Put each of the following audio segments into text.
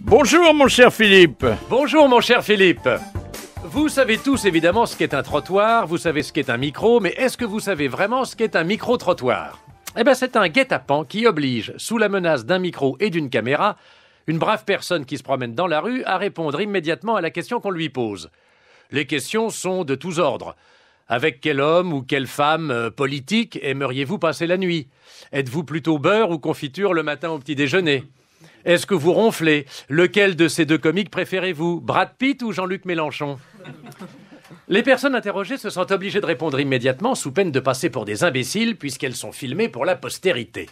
Bonjour mon cher Philippe. Bonjour mon cher Philippe. Vous savez tous évidemment ce qu'est un trottoir, vous savez ce qu'est un micro, mais est-ce que vous savez vraiment ce qu'est un micro-trottoir Eh bien c'est un guet-apens qui oblige, sous la menace d'un micro et d'une caméra, une brave personne qui se promène dans la rue à répondre immédiatement à la question qu'on lui pose. Les questions sont de tous ordres. Avec quel homme ou quelle femme euh, politique aimeriez-vous passer la nuit Êtes-vous plutôt beurre ou confiture le matin au petit déjeuner est-ce que vous ronflez Lequel de ces deux comiques préférez-vous Brad Pitt ou Jean-Luc Mélenchon les personnes interrogées se sentent obligées de répondre immédiatement sous peine de passer pour des imbéciles puisqu'elles sont filmées pour la postérité.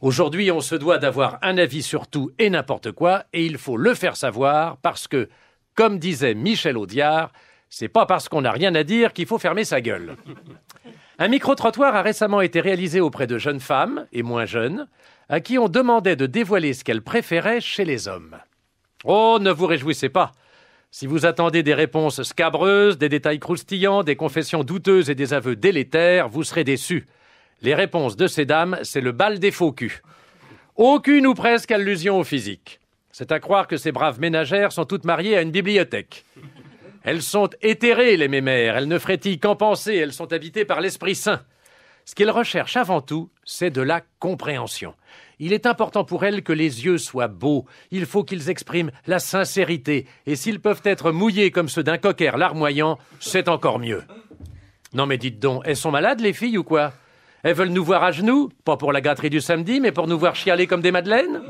Aujourd'hui, on se doit d'avoir un avis sur tout et n'importe quoi et il faut le faire savoir parce que, comme disait Michel Audiard, c'est pas parce qu'on n'a rien à dire qu'il faut fermer sa gueule. Un micro-trottoir a récemment été réalisé auprès de jeunes femmes et moins jeunes à qui on demandait de dévoiler ce qu'elle préférait chez les hommes. Oh, ne vous réjouissez pas. Si vous attendez des réponses scabreuses, des détails croustillants, des confessions douteuses et des aveux délétères, vous serez déçus. Les réponses de ces dames, c'est le bal des faux culs. Aucune ou presque allusion au physique. C'est à croire que ces braves ménagères sont toutes mariées à une bibliothèque. Elles sont éthérées, les mémères, elles ne frétillent qu'en pensée, elles sont habitées par l'Esprit Saint. Ce qu'elle recherche avant tout, c'est de la compréhension. Il est important pour elle que les yeux soient beaux, il faut qu'ils expriment la sincérité, et s'ils peuvent être mouillés comme ceux d'un cocker larmoyant, c'est encore mieux. Non mais dites donc, elles sont malades les filles ou quoi Elles veulent nous voir à genoux, pas pour la gâterie du samedi, mais pour nous voir chialer comme des madeleines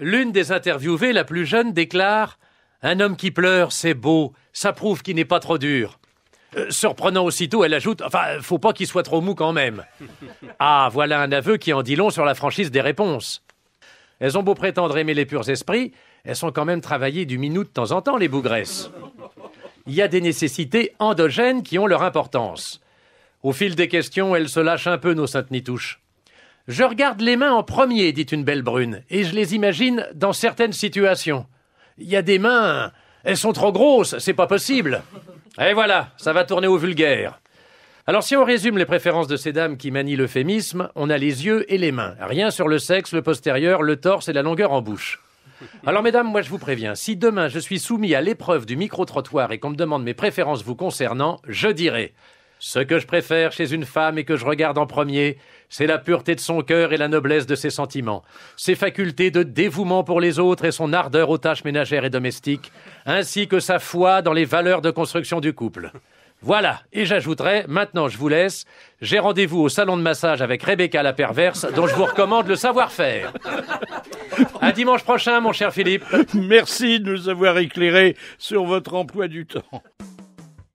L'une des interviewées, la plus jeune, déclare Un homme qui pleure, c'est beau, ça prouve qu'il n'est pas trop dur. Euh, surprenant aussitôt, elle ajoute Enfin, faut pas qu'il soit trop mou quand même. Ah, voilà un aveu qui en dit long sur la franchise des réponses. Elles ont beau prétendre aimer les purs esprits, elles sont quand même travaillées du minou de temps en temps, les bougresses. Il y a des nécessités endogènes qui ont leur importance. Au fil des questions, elles se lâchent un peu, nos saintes nitouches. Je regarde les mains en premier, dit une belle brune, et je les imagine dans certaines situations. Il y a des mains, elles sont trop grosses, c'est pas possible. Et voilà, ça va tourner au vulgaire. Alors si on résume les préférences de ces dames qui manient l'euphémisme, on a les yeux et les mains. Rien sur le sexe, le postérieur, le torse et la longueur en bouche. Alors mesdames, moi je vous préviens, si demain je suis soumis à l'épreuve du micro-trottoir et qu'on me demande mes préférences vous concernant, je dirai ce que je préfère chez une femme et que je regarde en premier, c'est la pureté de son cœur et la noblesse de ses sentiments, ses facultés de dévouement pour les autres et son ardeur aux tâches ménagères et domestiques, ainsi que sa foi dans les valeurs de construction du couple. Voilà, et j'ajouterai, maintenant je vous laisse, j'ai rendez-vous au salon de massage avec Rebecca la perverse, dont je vous recommande le savoir-faire. À dimanche prochain, mon cher Philippe. Merci de nous avoir éclairés sur votre emploi du temps.